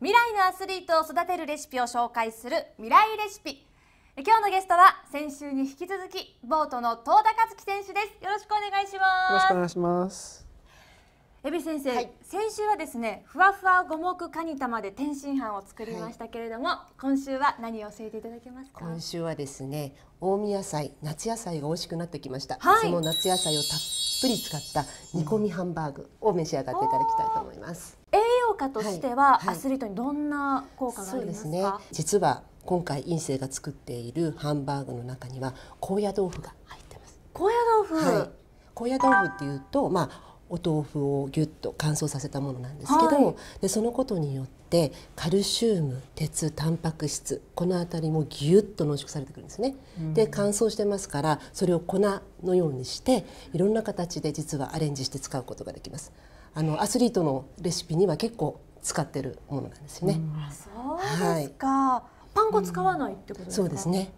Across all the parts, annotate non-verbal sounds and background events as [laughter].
未来のアスリートを育てるレシピを紹介する未来レシピ今日のゲストは先週に引き続きボートの遠田和樹選手ですよろしくお願いしますよろしくお願いしますエビ先生、はい、先週はですねふわふわ五目カニ玉で天津飯を作りましたけれども、はい、今週は何を教えていただけますか今週はですね大宮菜夏野菜が美味しくなってきました、はい、その夏野菜をたっぷり使った煮込みハンバーグを召し上がっていただきたいと思います価としては、アスリートにどんな効果がありますか、はいすね、実は今回院生が作っているハンバーグの中には高野豆腐が入ってます高野豆腐、はい、高野豆腐っていうとまあお豆腐をぎゅっと乾燥させたものなんですけど、はい、でそのことによってカルシウム鉄タンパク質この辺りもぎゅっと濃縮されてくるんですね。うん、で乾燥してますからそれを粉のようにしていろんな形で実はアレンジして使うことができます。あのアスリートのレシピには結構使ってるものなんですよね。あそうですか、はい、パン粉使わないってことそうですね。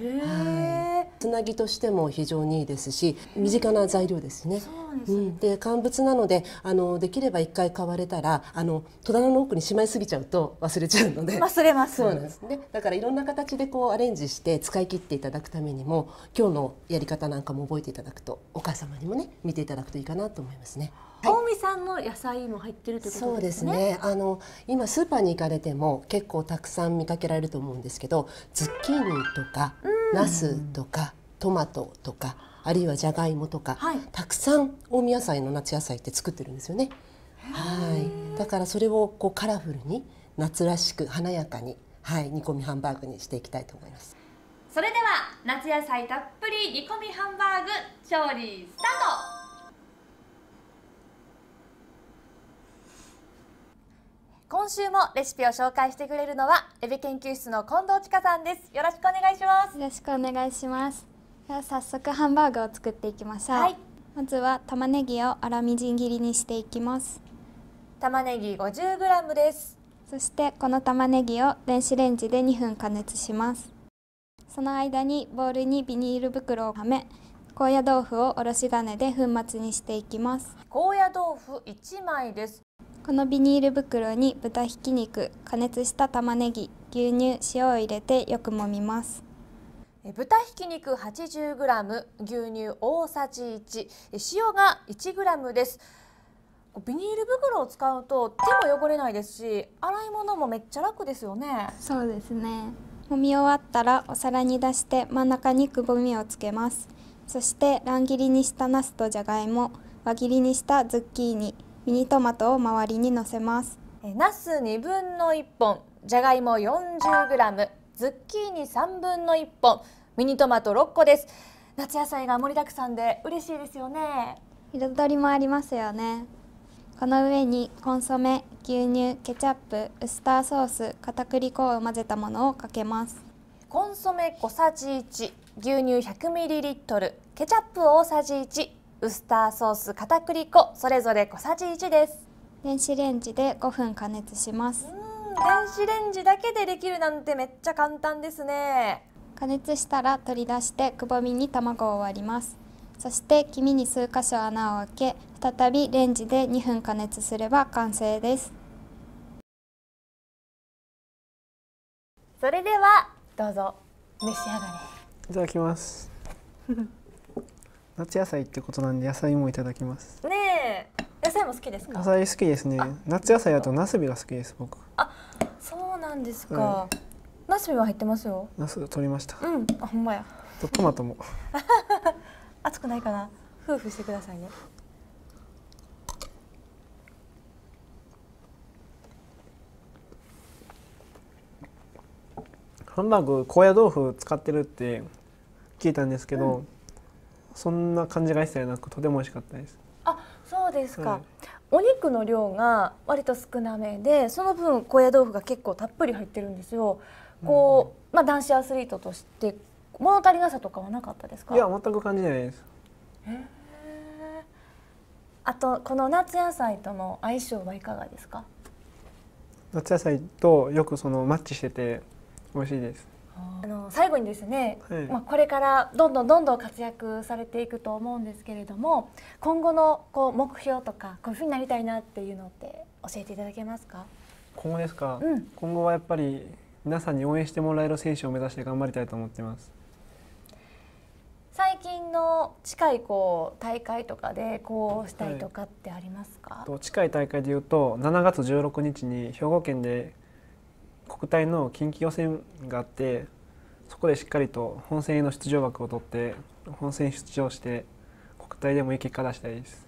へい、つなぎとしても非常にいいですし身近な材料ですね。そうねうん、で乾物なのであのできれば一回買われたらあの戸棚の奥にしまいすぎちゃうと忘れちゃうので忘れますそうなんですねだからいろんな形でこうアレンジして使い切っていただくためにも今日のやり方なんかも覚えていただくとお母様にもね見ていただくといいかなと思いますね。はい、美さんの野菜も入ってるってことですね。そうですね。あの今スーパーに行かれても結構たくさん見かけられると思うんですけど、ズッキーニとか、ナスとか、トマトとか、あるいはじゃがいもとか、はい、たくさん大宮野菜の夏野菜って作ってるんですよね。はい。だからそれをこうカラフルに夏らしく華やかに、はい、煮込みハンバーグにしていきたいと思います。それでは夏野菜たっぷり煮込みハンバーグ調理スタート。今週もレシピを紹介してくれるのはエビ研究室の近藤千佳さんですよろしくお願いしますよろしくお願いしますでは早速ハンバーグを作っていきましょう、はい、まずは玉ねぎを粗みじん切りにしていきます玉ねぎ 50g ですそしてこの玉ねぎを電子レンジで2分加熱しますその間にボウルにビニール袋をはめ高野豆腐をおろし金で粉末にしていきます高野豆腐1枚ですこのビニール袋に豚ひき肉加熱した玉ねぎ牛乳塩を入れてよく揉みます豚ひき肉 80g 牛乳大さじ1塩が 1g ですビニール袋を使うと手も汚れないですし洗い物もめっちゃ楽ですよねそうですね揉み終わったらお皿に出して真ん中にくぼみをつけますそして乱切りにしたナスとじゃがいも輪切りにしたズッキーニミニトマトを周りにのせますナス2分の1本じゃがいも 40g ズッキーニ3分の1本ミニトマト6個です夏野菜が盛りだくさんで嬉しいですよね彩りもありますよねこの上にコンソメ、牛乳、ケチャップ、ウスターソース、片栗粉を混ぜたものをかけますコンソメ小さじ1、牛乳 100ml、ケチャップ大さじ1、ウスターソース片栗粉それぞれ小さじ1です電子レンジで5分加熱します電子レンジだけでできるなんてめっちゃ簡単ですね加熱したら取り出してくぼみに卵を割りますそして黄身に数箇所穴を開け再びレンジで2分加熱すれば完成ですそれではどうぞ召し上がれいただきます [laughs] 夏野菜ってことなんで野菜もいただきますねえ野菜も好きですか野菜好きですね夏野菜だとナスビが好きです僕あそうなんですか、はい、ナスビは入ってますよナス取りましたうんあほんまやとトマトも [laughs] 熱くないかな夫婦してくださいねハンバーグ高野豆腐使ってるって聞いたんですけど、うんそんな感じが一切なくとても美味しかったです。あそうですか、はい、お肉の量が割と少なめでその分高野豆腐が結構たっぷり入ってるんですよ。こう、うん、まあ、男子アスリートとして物足りなさとかはなかったですかいや全く感じないです。あとこの夏野菜との相性はいかがですか夏野菜とよくそのマッチしてて美味しいですあの最後にですね、はい、まあ、これからどんどんどんどん活躍されていくと思うんですけれども今後のこう目標とかこういうふうになりたいなっていうのって教えていただけますか今後ですか、うん、今後はやっぱり皆さんに応援してもらえる選手を目指して頑張りたいと思ってます最近の近いこう大会とかでこうしたいとかってありますか、はい、近い大会でいうと7月16日に兵庫県で国体の近畿予選があってそこでしっかりと本戦への出場枠を取って本戦出場して国体でもいい結果出したいです。